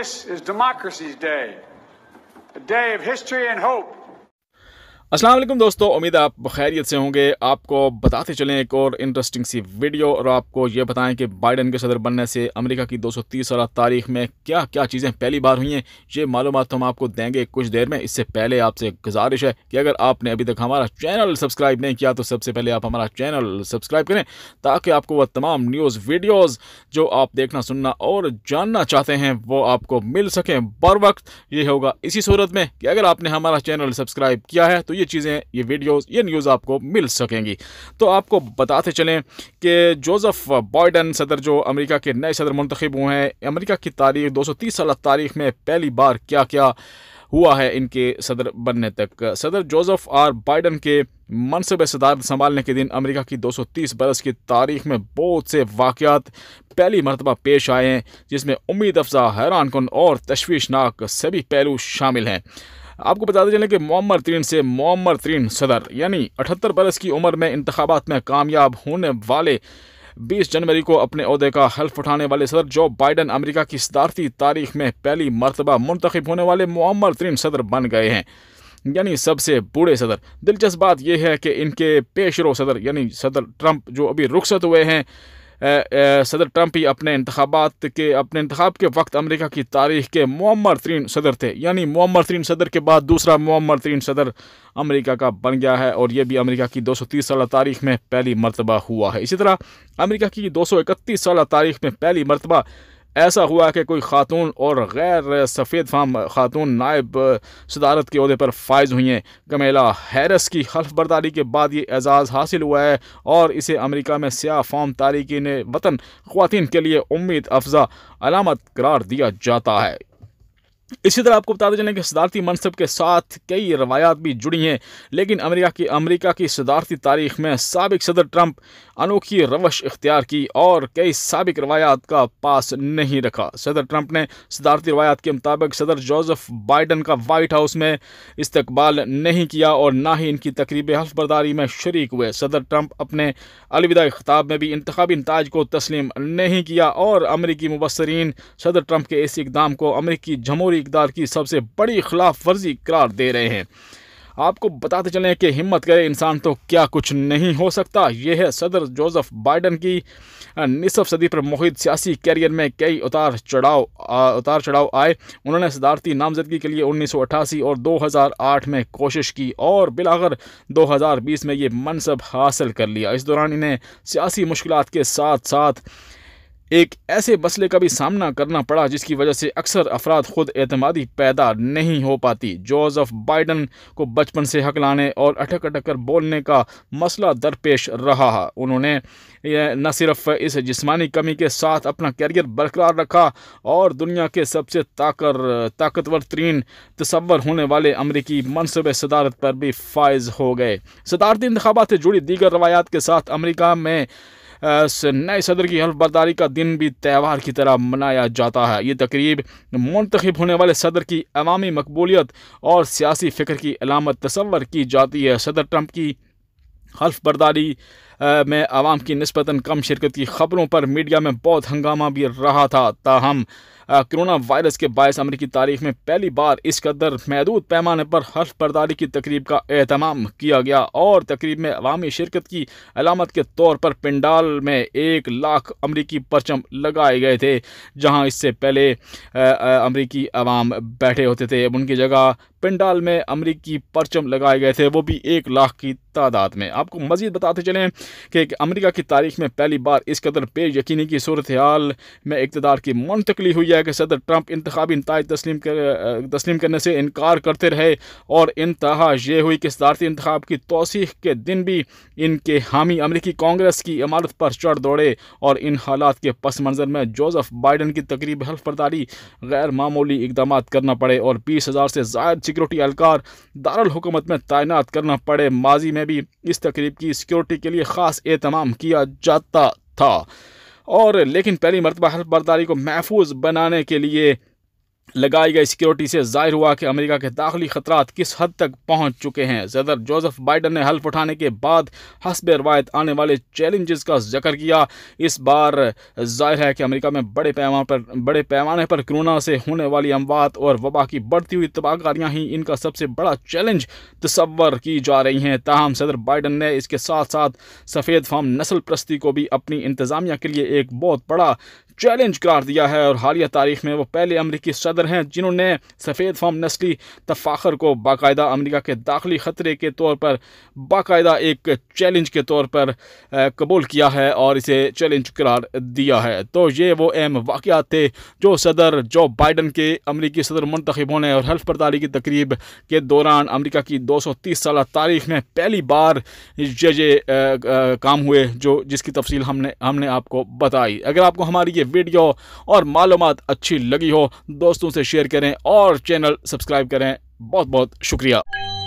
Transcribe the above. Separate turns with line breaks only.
This is Democracy's Day, a day of history and hope. Aslam दोस्तों उम्मीद है आप बखैरियत से होंगे आपको बताते चलें एक और इंटरेस्टिंग सी वीडियो और आपको ये बताएं कि बाइडन के सदर बनने से अमेरिका की 230 वाला तारीख में क्या क्या चीज़ें पहली बार हुई हैं ये मालूम तो हम आपको देंगे कुछ देर में इससे पहले आपसे गुजारिश है कि अगर आपने अभी तक हमारा चैनल सब्सक्राइब नहीं किया तो सबसे पहले आप हमारा चैनल सब्सक्राइब करें ताकि आपको वह तमाम न्यूज़ वीडियोज़ जो आप देखना सुनना और जानना चाहते हैं वो आपको मिल सकें बर वक्त ये होगा इसी सूरत में कि अगर आपने हमारा चैनल सब्सक्राइब किया है तो ये चीज़ें ये वीडियोस ये न्यूज़ आपको मिल सकेंगी तो आपको बताते चलें कि जोसेफ बॉयडन सदर जो अमेरिका के नए सदर मंतखब हुए हैं अमेरिका की तारीख दो सौ तीस साल तारीख में पहली बार क्या क्या हुआ है इनके सदर बनने तक सदर जोसेफ आर बाइडन के मनसब सदारत संभालने के दिन अमेरिका की 230 बरस की तारीख में बहुत से वाक़ात पहली मरतबा पेश आए हैं जिसमें उम्मीद अफजा हैरान कन और तशवीशनाक सभी पहलू शामिल हैं आपको बताते चलें कि मोमर तरीन से मोमर तरीन सदर यानी अठहत्तर बरस की उम्र में इंतबात में कामयाब होने वाले 20 जनवरी को अपने अहदे का हल्फ उठाने वाले सदर जो बाइडन अमेरिका की सदारती तारीख में पहली मरतबा मुंतखब होने वाले मम्मर तरीन सदर बन गए हैं यानी सबसे बूढ़े सदर दिलचस्प बात यह है कि इनके पेशरो सदर यानी सदर ट्रंप जो अभी रुखसत हुए हैं सदर ट्रंप ही अपने इंतबात के अपने इंतब के वक्त अमरीका की तारीख के मम्मर तरीन सदर थे यानी मम्मर तरीन सदर के बाद दूसरा मम्मर तरीन सदर अमरीका का बन गया है और यह भी अमरीका की दो सौ तीस साल तारीख में पहली मरतबा हुआ है इसी तरह अमरीका की दो सौ इकतीस साल तारीख में पहली मरतबा ऐसा हुआ कि कोई खातून और गैर सफ़ेद फाम खातून नायब सदारत के अहदे पर फायज हुई हैं कमेला हैरस की हल्फ बर्दारी के बाद ये एजाज़ हासिल हुआ है और इसे अमरीका में स्याह फाम ने वतन खुवान के लिए उम्मीद अफजा अलामत करार दिया जाता है इसी तरह आपको बता चलें कि सदारती मनसब के साथ कई रवायात भी जुड़ी हैं लेकिन अमेरिका की अमेरिका की सदारती तारीख में सबक सदर ट्रंप अनोखी रवश इख्तियार की और कई सबक रवायात का पास नहीं रखा सदर ट्रंप ने सदारती रवायात के मुताबिक सदर जोजफ बाइडन का वाइट हाउस में इस्तबाल नहीं किया और ना ही इनकी तकरीब हल्फबरदारी में शर्क हुए सदर ट्रंप अपने अलविदा खिताब में भी इंतबी नताज को तस्लीम नहीं किया और अमरीकी मुबसरीन सदर ट्रंप के इस इकदाम को अमरीकी जमहूरी इकदार की सबसे बड़ी खिलाफ वर्जी करार दे रहे हैं आपको बताते चलें कि हिम्मत करे इंसान तो क्या कुछ नहीं हो सकता यह है सदर जोसेफ बाइडन की निसफ सदी पर मोहित सियासी कैरियर में कई उतार चढ़ाव उतार चढ़ाव आए उन्होंने सदारती नामजदगी के लिए 1988 और 2008 में कोशिश की और बिलागर 2020 में ये मनसब हासिल कर लिया इस दौरान इन्हें सियासी मुश्किल के साथ साथ एक ऐसे मसले का भी सामना करना पड़ा जिसकी वजह से अक्सर अफराद खुद एतमादी पैदा नहीं हो पाती जोसेफ बाइडन को बचपन से हक लाने और अटक अटक कर बोलने का मसला दरपेश रहा है उन्होंने न सिर्फ इस जिस्मानी कमी के साथ अपना कैरियर बरकरार रखा और दुनिया के सबसे ताकर ताकतवर तरीन तस्वर होने वाले अमरीकी मनसूब सदारत पर भी फायज हो गए सदारती इंतबात से जुड़ी दीगर रवायात के साथ अमरीका में नए सदर की हल्फबरदारी का दिन भी त्यौहार की तरह मनाया जाता है ये तकरीब मुंतखब होने वाले सदर की अवामी मकबूलियत और सियासी फ़िक्र की अलामत तस्वर की जाती है सदर ट्रंप की हल्फबरदारी में आवाम की नस्बता कम शिरकत की खबरों पर मीडिया में बहुत हंगामा भी रहा था ताहम कोरोना वायरस के बायस अमरीकी तारीख में पहली बार इस कदर महदूद पैमाने पर हल्फ बर्दारी की तकरीब का अहतमाम किया गया और तकरीब में अवामी शिरकत की अलामत के तौर पर पिंडाल में एक लाख अमरीकी परचम लगाए गए थे जहां इससे पहले अमरीकी अवाम बैठे होते थे उनकी जगह पिंडाल में अमरीकी परचम लगाए गए थे वो भी एक लाख की तादाद में आपको मज़ीद बताते चलें कि अमरीका की तारीख में पहली बार इस कदर पे यकीनी की सूरत हाल में इकतदार की मुंतकली हुई है कि सदर ट्रंप इंतबी नतज तस्लीम कर तस्लीम करने से इनकार करते रहे और इंतहा यह हुई कि सदारती इंतब की तोसी के दिन भी इनके हामी अमरीकी कांग्रेस की इमारत पर चढ़ दौड़े और इन हालात के पस मंज़र में जोजफ बाइडन की तकरीब बरदारी गैर मामूली इकदाम करना पड़े और बीस हज़ार से जायद सिक्योरिटी एहलकार दारकूमत में तैनात करना पड़े माजी में भी इस तकरीब की सिक्योरिटी के लिए ख़ास एहतमाम किया जाता था और लेकिन पहली मरतबा हल्फ बर्दारी को महफूज बनाने के लिए लगाई गई सिक्योरिटी से जाहिर हुआ कि अमेरिका के दाखिली खतरा किस हद तक पहुंच चुके हैं सदर जोसेफ बाइडन ने हल्फ उठाने के बाद हसब रवायत आने वाले चैलेंजेस का जिक्र किया इस बार जाहिर है कि अमेरिका में बड़े पैमाने पर बड़े पैमाने पर कोरोना से होने वाली अमवात और वबा की बढ़ती हुई तबाहकारियाँ ही इनका सबसे बड़ा चैलेंज तस्वर की जा रही हैं ताहम सदर बाइडन ने इसके साथ साथ सफ़ेद फार्म नस्ल प्रस्ती को भी अपनी इंतज़ामिया के लिए एक बहुत बड़ा चैलेंज करार दिया है और हालिया तारीख में वो पहले अमरीकी सदर हैं जिन्होंने सफ़ेद फॉर्म नस्ली तफाखर को बाकायदा अमरीका के दाखिली ख़तरे के तौर पर बाकायदा एक चैलेंज के तौर पर कबूल किया है और इसे चैलेंज करार दिया है तो ये वो अहम वाक़ थे जो सदर जो बाइडन के अमरीकी सदर मंतखब होने और हल्फ बरदारी की तकरीब के दौरान अमरीका की दो सौ तीस साल तारीख में पहली बार जजे ये काम हुए जो जिसकी तफसील हमने हमने आपको बताई अगर आपको हमारी ये वीडियो और मालूम अच्छी लगी हो दोस्तों से शेयर करें और चैनल सब्सक्राइब करें बहुत बहुत शुक्रिया